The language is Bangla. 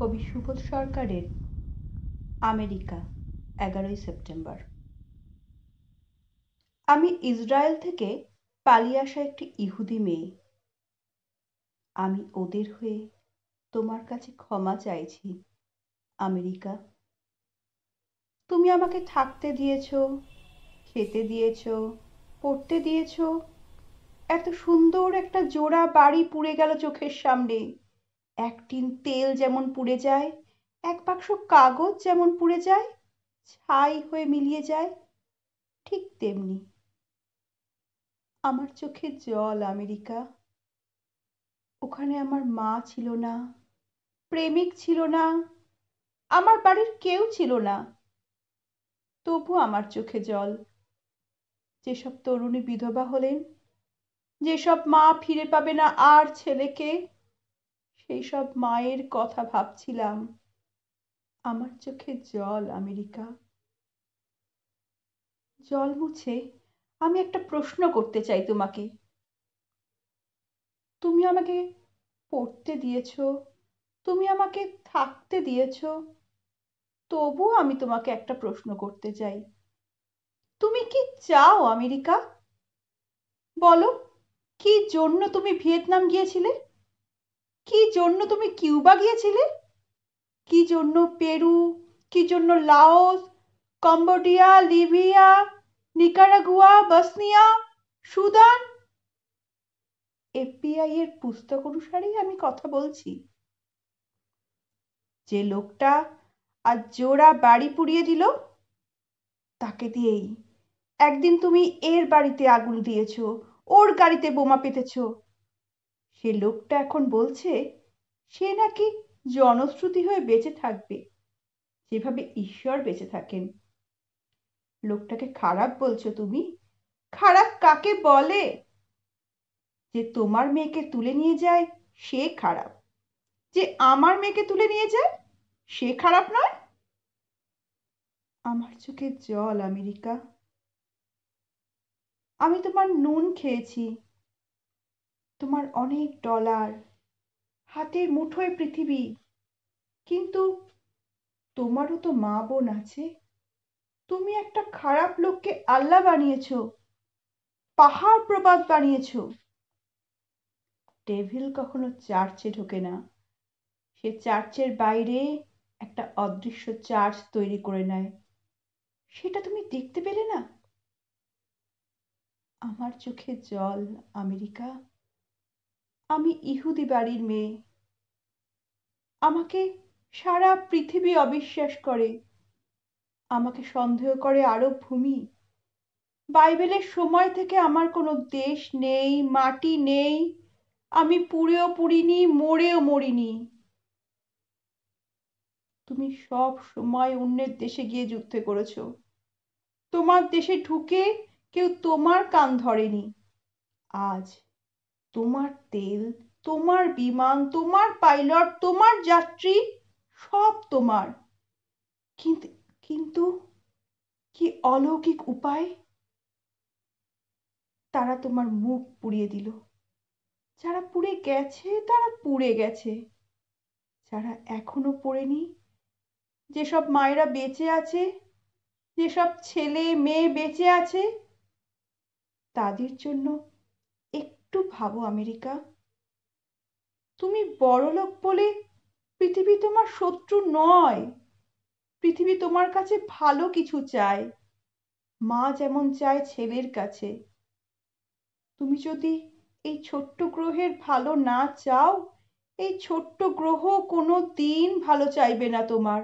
কবি সুবোধ সরকারের আমেরিকা এগারোই সেপ্টেম্বর আমি ইসরায়েল থেকে পালিয়ে আসা একটি ইহুদি মেয়ে আমি ওদের হয়ে তোমার কাছে ক্ষমা চাইছি আমেরিকা তুমি আমাকে থাকতে দিয়েছ খেতে দিয়েছ পড়তে দিয়েছ এত সুন্দর একটা জোড়া বাড়ি পুড়ে গেল চোখের সামনে এক টিন তেল যেমন পুড়ে যায় এক বাক্স কাগজ যেমন পুড়ে যায় ছাই হয়ে মিলিয়ে যায় ঠিক তেমনি আমার চোখে জল আমেরিকা ওখানে আমার মা ছিল না প্রেমিক ছিল না আমার বাড়ির কেউ ছিল না তবু আমার চোখে জল যেসব তরুণী বিধবা হলেন যেসব মা ফিরে পাবে না আর ছেলেকে সেই সব মায়ের কথা ভাবছিলাম আমার চোখে জল আমেরিকা জল মুছে আমি একটা প্রশ্ন করতে চাই তোমাকে তুমি আমাকে পড়তে দিয়েছ তুমি আমাকে থাকতে দিয়েছ তবু আমি তোমাকে একটা প্রশ্ন করতে চাই তুমি কি চাও আমেরিকা বলো কি জন্য তুমি ভিয়েতনাম গিয়েছিলে কি জন্য তুমি কিউবা গিয়েছিলে কি জন্য পেরু কি জন্য Laos Cambodia Libya Nicaragua Bosnia Sudan FBI এর পুস্তক অনুসারেই আমি কথা বলছি যে লোকটা আজ জোড়া বাড়ি পুড়িয়ে দিল তাকে দিয়েই একদিন তুমি এর বাড়িতে আগুন দিয়েছ ওর গাড়িতে বোমা পেতেছো সে লোকটা এখন বলছে সে নাকি জনশ্রুতি হয়ে বেঁচে থাকবে যেভাবে ঈশ্বর বেঁচে থাকেন লোকটাকে খারাপ বলছো তুমি খারাপ কাকে বলে যে তোমার মেয়েকে তুলে নিয়ে যায় সে খারাপ যে আমার মেয়েকে তুলে নিয়ে যায় সে খারাপ নয় আমার চোখে জল আমেরিকা আমি তোমার নুন খেয়েছি তোমার অনেক ডলার হাতের মুঠোয় পৃথিবী কিন্তু তোমারও তো মা বোন আছে তুমি একটা খারাপ লোককে আল্লাহ বানিয়েছ পাহাড় প্রবাদ বানিয়েছ ডেভিল কখনো চার্চে ঢোকে না সে চার্চের বাইরে একটা অদৃশ্য চার্চ তৈরি করে নেয় সেটা তুমি দেখতে পেলে না আমার চোখে জল আমেরিকা আমি ইহুদি বাড়ির মেয়ে আমাকে সারা পৃথিবী অবিশ্বাস করে আমাকে সন্দেহ করে আরব ভূমি বাইবেলের সময় থেকে আমার কোনো দেশ নেই মাটি নেই আমি পুড়েও পুড়িনি মরেও মরিনি তুমি সব সময় অন্যের দেশে গিয়ে যুদ্ধ করেছো তোমার দেশে ঢুকে কেউ তোমার কান ধরেনি আজ তোমার তেল তোমার বিমান তোমার পাইলট তোমার যাত্রী সব তোমার কিন্তু কিন্তু কি অলৌকিক উপায় তারা তোমার মুখ পুড়িয়ে দিল যারা পুড়ে গেছে তারা পুড়ে গেছে যারা এখনো পড়েনি যেসব মায়েরা বেঁচে আছে যেসব ছেলে মেয়ে বেঁচে আছে তাদের জন্য একটু ভাবো আমেরিকা তুমি বড়লোক বলে পৃথিবী তোমার শত্রু নয় পৃথিবী তোমার কাছে ভালো কিছু চায় মা যেমন চায় ছেলের কাছে তুমি যদি এই ছোট্ট গ্রহের ভালো না চাও এই ছোট্ট গ্রহ কোনো দিন ভালো চাইবে না তোমার